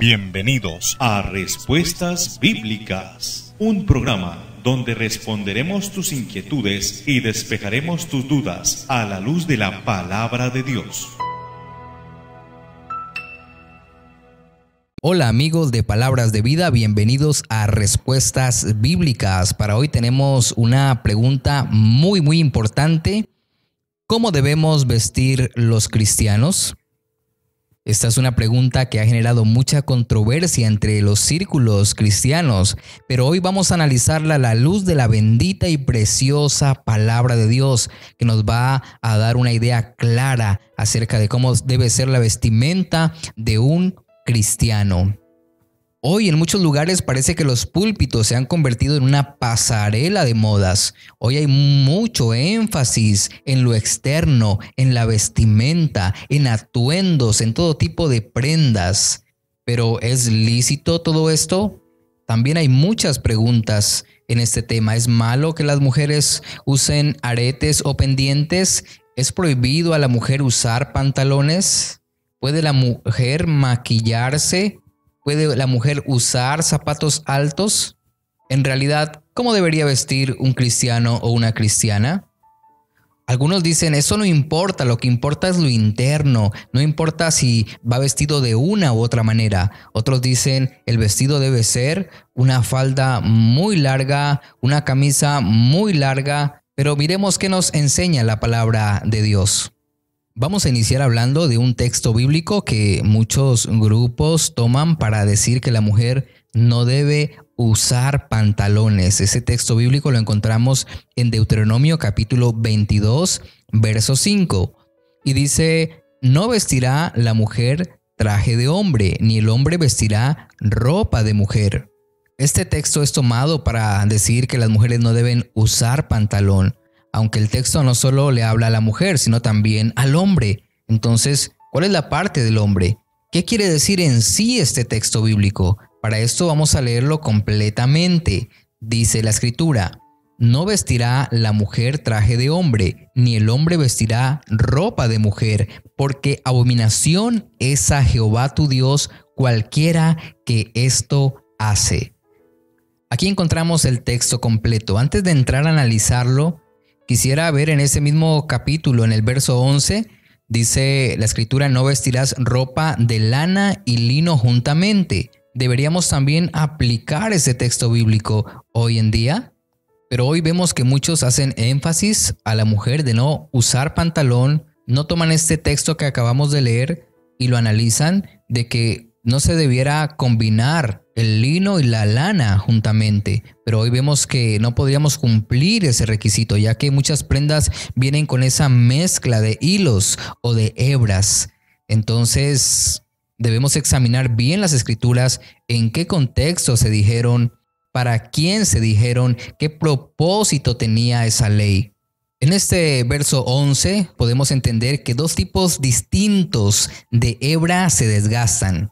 Bienvenidos a Respuestas Bíblicas, un programa donde responderemos tus inquietudes y despejaremos tus dudas a la luz de la palabra de Dios. Hola amigos de Palabras de Vida, bienvenidos a Respuestas Bíblicas. Para hoy tenemos una pregunta muy muy importante. ¿Cómo debemos vestir los cristianos? Esta es una pregunta que ha generado mucha controversia entre los círculos cristianos, pero hoy vamos a analizarla a la luz de la bendita y preciosa palabra de Dios, que nos va a dar una idea clara acerca de cómo debe ser la vestimenta de un cristiano. Hoy en muchos lugares parece que los púlpitos se han convertido en una pasarela de modas. Hoy hay mucho énfasis en lo externo, en la vestimenta, en atuendos, en todo tipo de prendas. Pero ¿es lícito todo esto? También hay muchas preguntas en este tema. ¿Es malo que las mujeres usen aretes o pendientes? ¿Es prohibido a la mujer usar pantalones? ¿Puede la mujer maquillarse? ¿Puede la mujer usar zapatos altos? En realidad, ¿cómo debería vestir un cristiano o una cristiana? Algunos dicen, eso no importa, lo que importa es lo interno, no importa si va vestido de una u otra manera. Otros dicen, el vestido debe ser una falda muy larga, una camisa muy larga, pero miremos qué nos enseña la palabra de Dios. Vamos a iniciar hablando de un texto bíblico que muchos grupos toman para decir que la mujer no debe usar pantalones. Ese texto bíblico lo encontramos en Deuteronomio capítulo 22, verso 5. Y dice, no vestirá la mujer traje de hombre, ni el hombre vestirá ropa de mujer. Este texto es tomado para decir que las mujeres no deben usar pantalón aunque el texto no solo le habla a la mujer, sino también al hombre. Entonces, ¿cuál es la parte del hombre? ¿Qué quiere decir en sí este texto bíblico? Para esto vamos a leerlo completamente. Dice la escritura, no vestirá la mujer traje de hombre, ni el hombre vestirá ropa de mujer, porque abominación es a Jehová tu Dios cualquiera que esto hace. Aquí encontramos el texto completo. Antes de entrar a analizarlo, Quisiera ver en ese mismo capítulo, en el verso 11, dice la escritura, no vestirás ropa de lana y lino juntamente. Deberíamos también aplicar ese texto bíblico hoy en día, pero hoy vemos que muchos hacen énfasis a la mujer de no usar pantalón, no toman este texto que acabamos de leer y lo analizan de que no se debiera combinar el lino y la lana juntamente, pero hoy vemos que no podríamos cumplir ese requisito, ya que muchas prendas vienen con esa mezcla de hilos o de hebras. Entonces, debemos examinar bien las escrituras, en qué contexto se dijeron, para quién se dijeron, qué propósito tenía esa ley. En este verso 11 podemos entender que dos tipos distintos de hebra se desgastan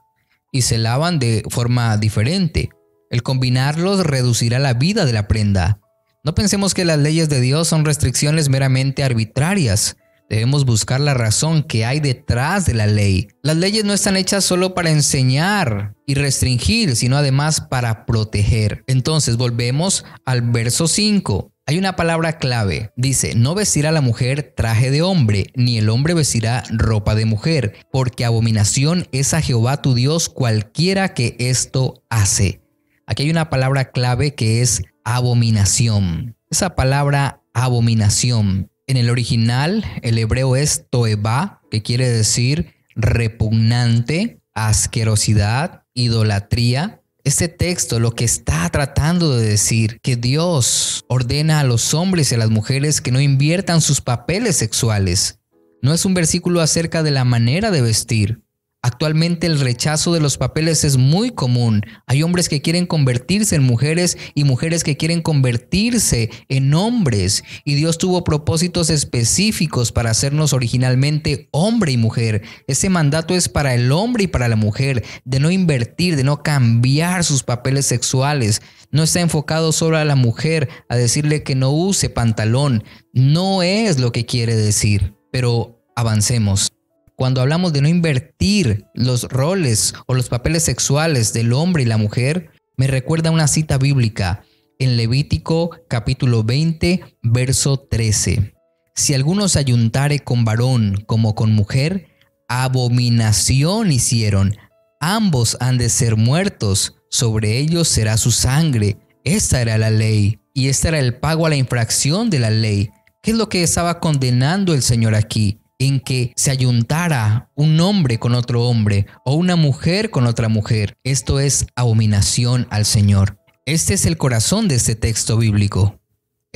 y se lavan de forma diferente. El combinarlos reducirá la vida de la prenda. No pensemos que las leyes de Dios son restricciones meramente arbitrarias. Debemos buscar la razón que hay detrás de la ley. Las leyes no están hechas solo para enseñar y restringir, sino además para proteger. Entonces volvemos al verso 5. Hay una palabra clave. Dice, no vestirá la mujer traje de hombre, ni el hombre vestirá ropa de mujer, porque abominación es a Jehová tu Dios cualquiera que esto hace. Aquí hay una palabra clave que es abominación. Esa palabra abominación. En el original, el hebreo es toeba, que quiere decir repugnante, asquerosidad, idolatría, este texto lo que está tratando de decir que Dios ordena a los hombres y a las mujeres que no inviertan sus papeles sexuales. No es un versículo acerca de la manera de vestir, Actualmente el rechazo de los papeles es muy común. Hay hombres que quieren convertirse en mujeres y mujeres que quieren convertirse en hombres. Y Dios tuvo propósitos específicos para hacernos originalmente hombre y mujer. Ese mandato es para el hombre y para la mujer, de no invertir, de no cambiar sus papeles sexuales. No está enfocado solo a la mujer, a decirle que no use pantalón. No es lo que quiere decir, pero avancemos. Cuando hablamos de no invertir los roles o los papeles sexuales del hombre y la mujer, me recuerda una cita bíblica en Levítico capítulo 20, verso 13. Si alguno se ayuntare con varón como con mujer, abominación hicieron. Ambos han de ser muertos, sobre ellos será su sangre. Esta era la ley, y este era el pago a la infracción de la ley. ¿Qué es lo que estaba condenando el Señor aquí? en que se ayuntara un hombre con otro hombre o una mujer con otra mujer. Esto es abominación al Señor. Este es el corazón de este texto bíblico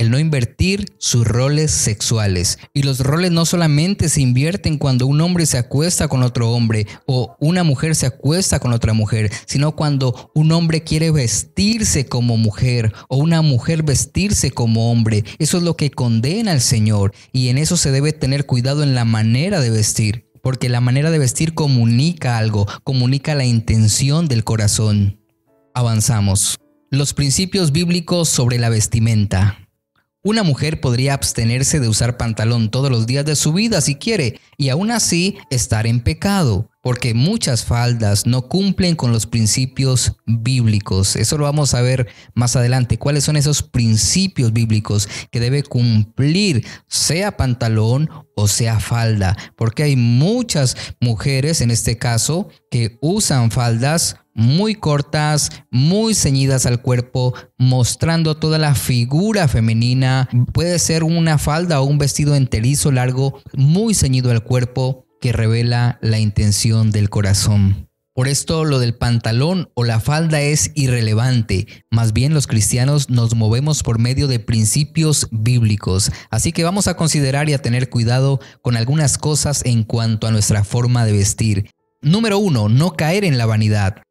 no invertir sus roles sexuales. Y los roles no solamente se invierten cuando un hombre se acuesta con otro hombre o una mujer se acuesta con otra mujer, sino cuando un hombre quiere vestirse como mujer o una mujer vestirse como hombre. Eso es lo que condena al Señor y en eso se debe tener cuidado en la manera de vestir, porque la manera de vestir comunica algo, comunica la intención del corazón. Avanzamos. Los principios bíblicos sobre la vestimenta. Una mujer podría abstenerse de usar pantalón todos los días de su vida si quiere y aún así estar en pecado, porque muchas faldas no cumplen con los principios bíblicos. Eso lo vamos a ver más adelante. ¿Cuáles son esos principios bíblicos que debe cumplir, sea pantalón o sea falda? Porque hay muchas mujeres, en este caso, que usan faldas muy cortas, muy ceñidas al cuerpo, mostrando toda la figura femenina. Puede ser una falda o un vestido enterizo largo, muy ceñido al cuerpo, que revela la intención del corazón. Por esto lo del pantalón o la falda es irrelevante, más bien los cristianos nos movemos por medio de principios bíblicos, así que vamos a considerar y a tener cuidado con algunas cosas en cuanto a nuestra forma de vestir. Número 1. No caer en la vanidad.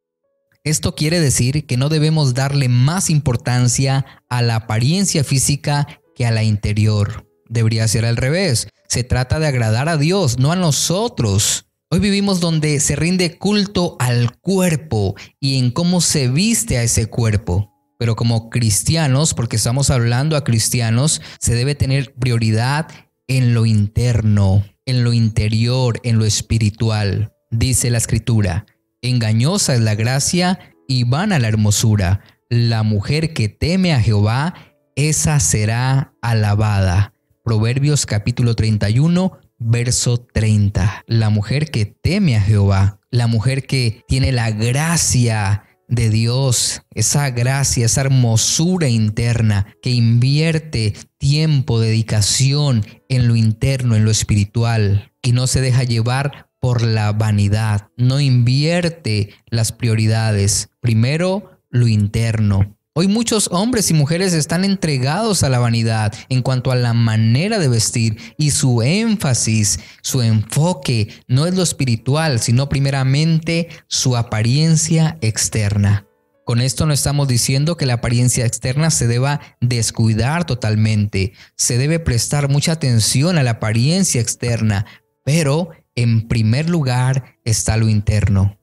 Esto quiere decir que no debemos darle más importancia a la apariencia física que a la interior. Debería ser al revés. Se trata de agradar a Dios, no a nosotros. Hoy vivimos donde se rinde culto al cuerpo y en cómo se viste a ese cuerpo. Pero como cristianos, porque estamos hablando a cristianos, se debe tener prioridad en lo interno, en lo interior, en lo espiritual. Dice la escritura, Engañosa es la gracia y vana la hermosura. La mujer que teme a Jehová, esa será alabada. Proverbios capítulo 31, verso 30. La mujer que teme a Jehová, la mujer que tiene la gracia de Dios, esa gracia, esa hermosura interna que invierte tiempo, dedicación en lo interno, en lo espiritual y no se deja llevar por la vanidad, no invierte las prioridades, primero lo interno. Hoy muchos hombres y mujeres están entregados a la vanidad en cuanto a la manera de vestir y su énfasis, su enfoque no es lo espiritual, sino primeramente su apariencia externa. Con esto no estamos diciendo que la apariencia externa se deba descuidar totalmente, se debe prestar mucha atención a la apariencia externa, pero en primer lugar está lo interno.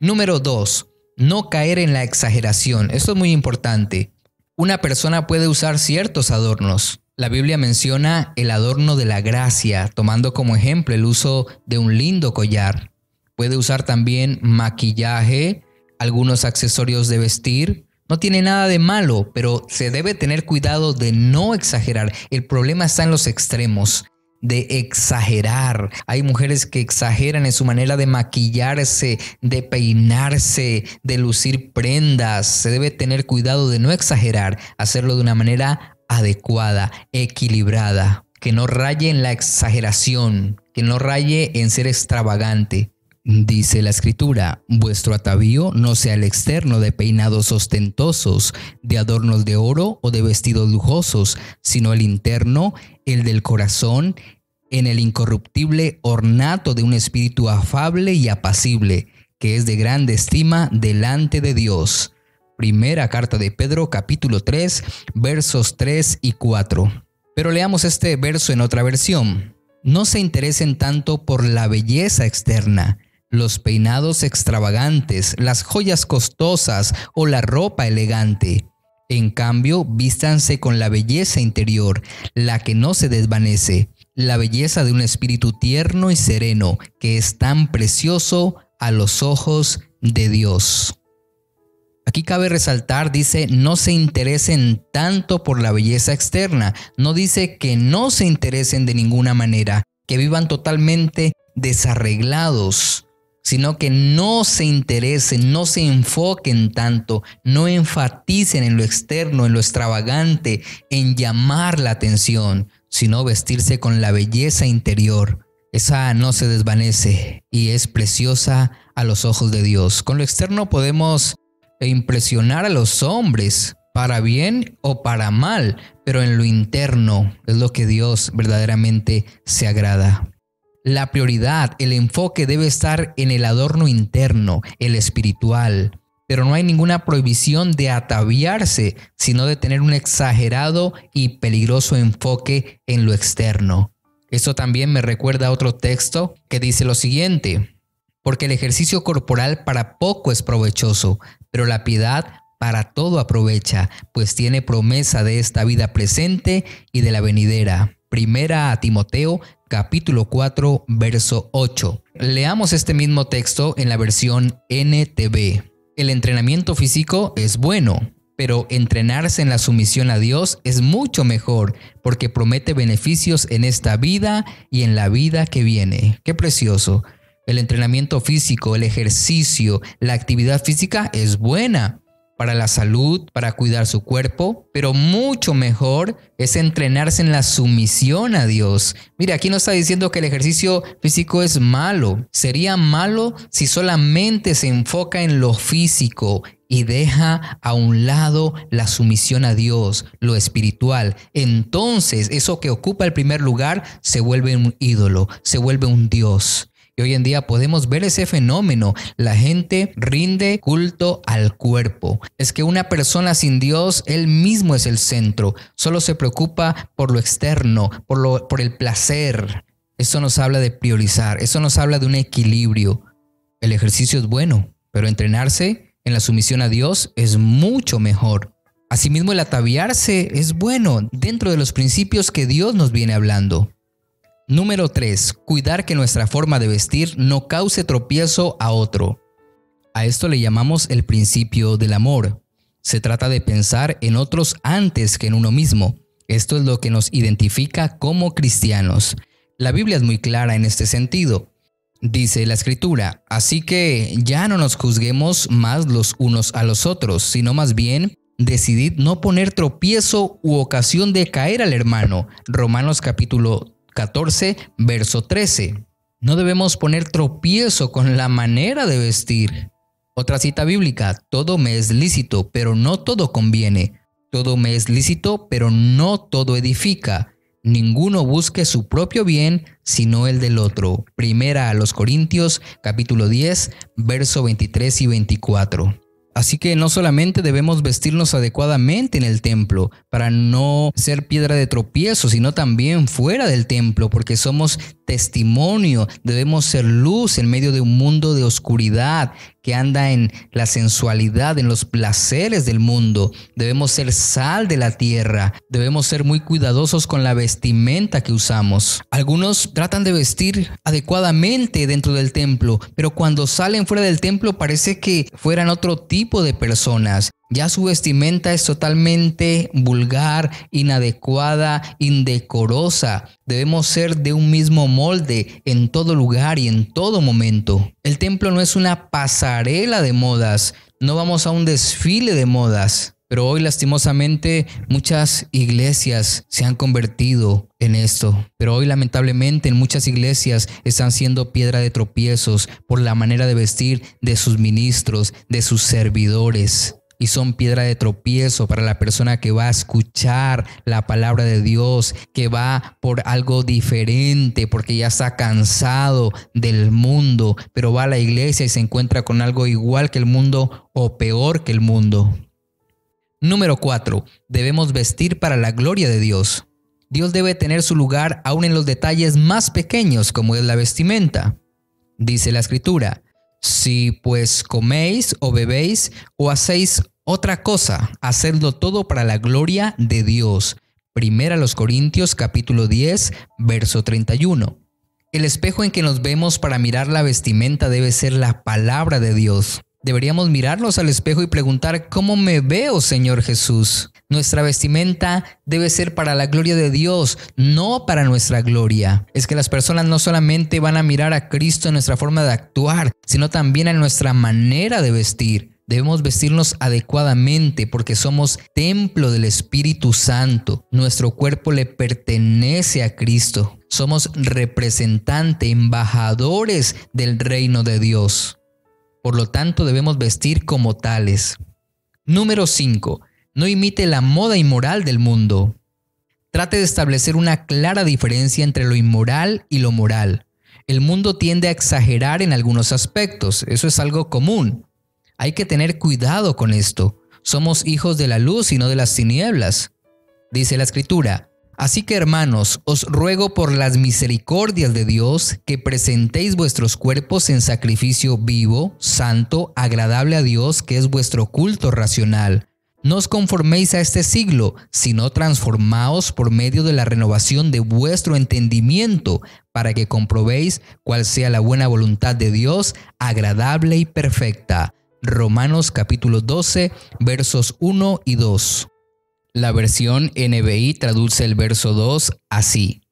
Número dos, no caer en la exageración. Esto es muy importante. Una persona puede usar ciertos adornos. La Biblia menciona el adorno de la gracia, tomando como ejemplo el uso de un lindo collar. Puede usar también maquillaje, algunos accesorios de vestir. No tiene nada de malo, pero se debe tener cuidado de no exagerar. El problema está en los extremos de exagerar. Hay mujeres que exageran en su manera de maquillarse, de peinarse, de lucir prendas. Se debe tener cuidado de no exagerar, hacerlo de una manera adecuada, equilibrada, que no raye en la exageración, que no raye en ser extravagante. Dice la escritura, vuestro atavío no sea el externo de peinados ostentosos, de adornos de oro o de vestidos lujosos, sino el interno, el del corazón, en el incorruptible ornato de un espíritu afable y apacible, que es de grande estima delante de Dios. Primera carta de Pedro capítulo 3 versos 3 y 4. Pero leamos este verso en otra versión. No se interesen tanto por la belleza externa, los peinados extravagantes, las joyas costosas o la ropa elegante. En cambio, vístanse con la belleza interior, la que no se desvanece, la belleza de un espíritu tierno y sereno, que es tan precioso a los ojos de Dios. Aquí cabe resaltar, dice, no se interesen tanto por la belleza externa, no dice que no se interesen de ninguna manera, que vivan totalmente desarreglados, sino que no se interesen, no se enfoquen tanto, no enfaticen en lo externo, en lo extravagante, en llamar la atención, sino vestirse con la belleza interior. Esa no se desvanece y es preciosa a los ojos de Dios. Con lo externo podemos impresionar a los hombres, para bien o para mal, pero en lo interno es lo que Dios verdaderamente se agrada. La prioridad, el enfoque debe estar en el adorno interno, el espiritual. Pero no hay ninguna prohibición de ataviarse, sino de tener un exagerado y peligroso enfoque en lo externo. Esto también me recuerda a otro texto que dice lo siguiente, porque el ejercicio corporal para poco es provechoso, pero la piedad para todo aprovecha, pues tiene promesa de esta vida presente y de la venidera. Primera a Timoteo capítulo 4, verso 8. Leamos este mismo texto en la versión ntb El entrenamiento físico es bueno, pero entrenarse en la sumisión a Dios es mucho mejor porque promete beneficios en esta vida y en la vida que viene. Qué precioso. El entrenamiento físico, el ejercicio, la actividad física es buena, para la salud, para cuidar su cuerpo, pero mucho mejor es entrenarse en la sumisión a Dios. Mira, aquí no está diciendo que el ejercicio físico es malo. Sería malo si solamente se enfoca en lo físico y deja a un lado la sumisión a Dios, lo espiritual. Entonces, eso que ocupa el primer lugar se vuelve un ídolo, se vuelve un Dios. Y hoy en día podemos ver ese fenómeno. La gente rinde culto al cuerpo. Es que una persona sin Dios, él mismo es el centro. Solo se preocupa por lo externo, por, lo, por el placer. Eso nos habla de priorizar, eso nos habla de un equilibrio. El ejercicio es bueno, pero entrenarse en la sumisión a Dios es mucho mejor. Asimismo, el ataviarse es bueno dentro de los principios que Dios nos viene hablando. Número 3. Cuidar que nuestra forma de vestir no cause tropiezo a otro. A esto le llamamos el principio del amor. Se trata de pensar en otros antes que en uno mismo. Esto es lo que nos identifica como cristianos. La Biblia es muy clara en este sentido. Dice la escritura, así que ya no nos juzguemos más los unos a los otros, sino más bien decidid no poner tropiezo u ocasión de caer al hermano. Romanos capítulo 14, verso 13. No debemos poner tropiezo con la manera de vestir. Otra cita bíblica, todo me es lícito, pero no todo conviene. Todo me es lícito, pero no todo edifica. Ninguno busque su propio bien, sino el del otro. Primera a los Corintios, capítulo 10, verso 23 y 24. Así que no solamente debemos vestirnos adecuadamente en el templo para no ser piedra de tropiezo, sino también fuera del templo, porque somos testimonio, debemos ser luz en medio de un mundo de oscuridad que anda en la sensualidad, en los placeres del mundo. Debemos ser sal de la tierra. Debemos ser muy cuidadosos con la vestimenta que usamos. Algunos tratan de vestir adecuadamente dentro del templo, pero cuando salen fuera del templo parece que fueran otro tipo de personas. Ya su vestimenta es totalmente vulgar, inadecuada, indecorosa. Debemos ser de un mismo molde en todo lugar y en todo momento. El templo no es una pasarela de modas, no vamos a un desfile de modas. Pero hoy lastimosamente muchas iglesias se han convertido en esto. Pero hoy lamentablemente en muchas iglesias están siendo piedra de tropiezos por la manera de vestir de sus ministros, de sus servidores y son piedra de tropiezo para la persona que va a escuchar la palabra de Dios, que va por algo diferente porque ya está cansado del mundo, pero va a la iglesia y se encuentra con algo igual que el mundo o peor que el mundo. Número 4. Debemos vestir para la gloria de Dios. Dios debe tener su lugar aún en los detalles más pequeños como es la vestimenta. Dice la escritura, si pues coméis o bebéis o hacéis otra cosa, hacedlo todo para la gloria de Dios. Primera los Corintios capítulo 10, verso 31. El espejo en que nos vemos para mirar la vestimenta debe ser la palabra de Dios. Deberíamos mirarnos al espejo y preguntar, ¿cómo me veo, Señor Jesús? Nuestra vestimenta debe ser para la gloria de Dios, no para nuestra gloria. Es que las personas no solamente van a mirar a Cristo en nuestra forma de actuar, sino también en nuestra manera de vestir. Debemos vestirnos adecuadamente porque somos templo del Espíritu Santo. Nuestro cuerpo le pertenece a Cristo. Somos representantes, embajadores del reino de Dios por lo tanto debemos vestir como tales. Número 5. No imite la moda inmoral del mundo. Trate de establecer una clara diferencia entre lo inmoral y lo moral. El mundo tiende a exagerar en algunos aspectos, eso es algo común. Hay que tener cuidado con esto. Somos hijos de la luz y no de las tinieblas. Dice la escritura, Así que hermanos, os ruego por las misericordias de Dios que presentéis vuestros cuerpos en sacrificio vivo, santo, agradable a Dios, que es vuestro culto racional. No os conforméis a este siglo, sino transformaos por medio de la renovación de vuestro entendimiento, para que comprobéis cuál sea la buena voluntad de Dios, agradable y perfecta. Romanos capítulo 12, versos 1 y 2. La versión NBI traduce el verso 2 así.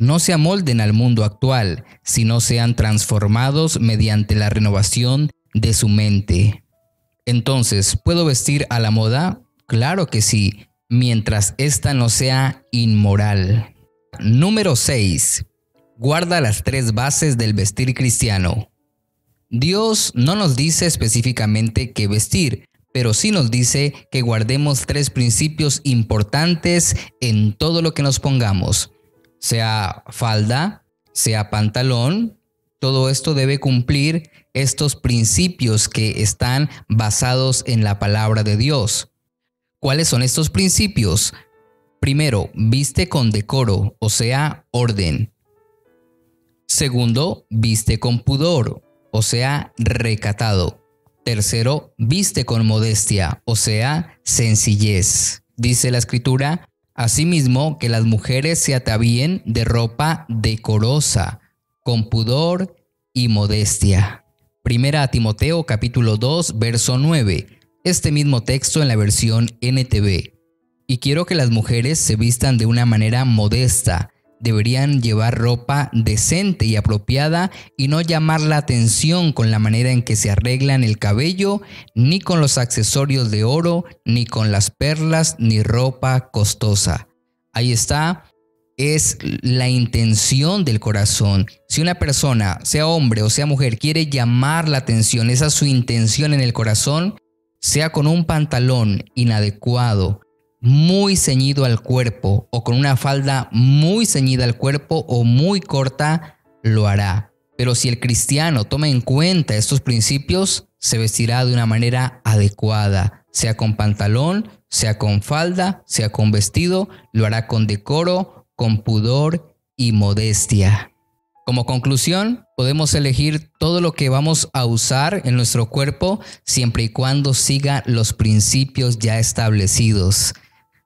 No se amolden al mundo actual, sino sean transformados mediante la renovación de su mente. Entonces, ¿puedo vestir a la moda? Claro que sí, mientras esta no sea inmoral. Número 6. Guarda las tres bases del vestir cristiano. Dios no nos dice específicamente qué vestir, pero sí nos dice que guardemos tres principios importantes en todo lo que nos pongamos, sea falda, sea pantalón, todo esto debe cumplir estos principios que están basados en la palabra de Dios. ¿Cuáles son estos principios? Primero, viste con decoro, o sea, orden. Segundo, viste con pudor, o sea, recatado. Tercero, viste con modestia, o sea, sencillez. Dice la escritura, asimismo, que las mujeres se atavíen de ropa decorosa, con pudor y modestia. Primera a Timoteo capítulo 2, verso 9. Este mismo texto en la versión NTV. Y quiero que las mujeres se vistan de una manera modesta, Deberían llevar ropa decente y apropiada y no llamar la atención con la manera en que se arreglan el cabello, ni con los accesorios de oro, ni con las perlas, ni ropa costosa. Ahí está, es la intención del corazón. Si una persona, sea hombre o sea mujer, quiere llamar la atención, esa es su intención en el corazón, sea con un pantalón inadecuado, muy ceñido al cuerpo o con una falda muy ceñida al cuerpo o muy corta, lo hará. Pero si el cristiano toma en cuenta estos principios, se vestirá de una manera adecuada, sea con pantalón, sea con falda, sea con vestido, lo hará con decoro, con pudor y modestia. Como conclusión, podemos elegir todo lo que vamos a usar en nuestro cuerpo siempre y cuando siga los principios ya establecidos.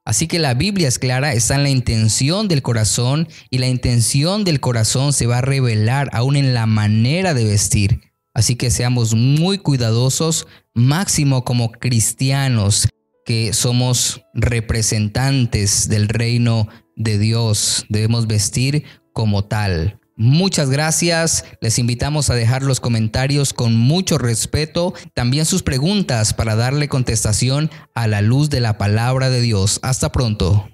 Así que la Biblia es clara, está en la intención del corazón y la intención del corazón se va a revelar aún en la manera de vestir. Así que seamos muy cuidadosos, máximo como cristianos que somos representantes del reino de Dios. Debemos vestir como tal. Muchas gracias. Les invitamos a dejar los comentarios con mucho respeto, también sus preguntas para darle contestación a la luz de la palabra de Dios. Hasta pronto.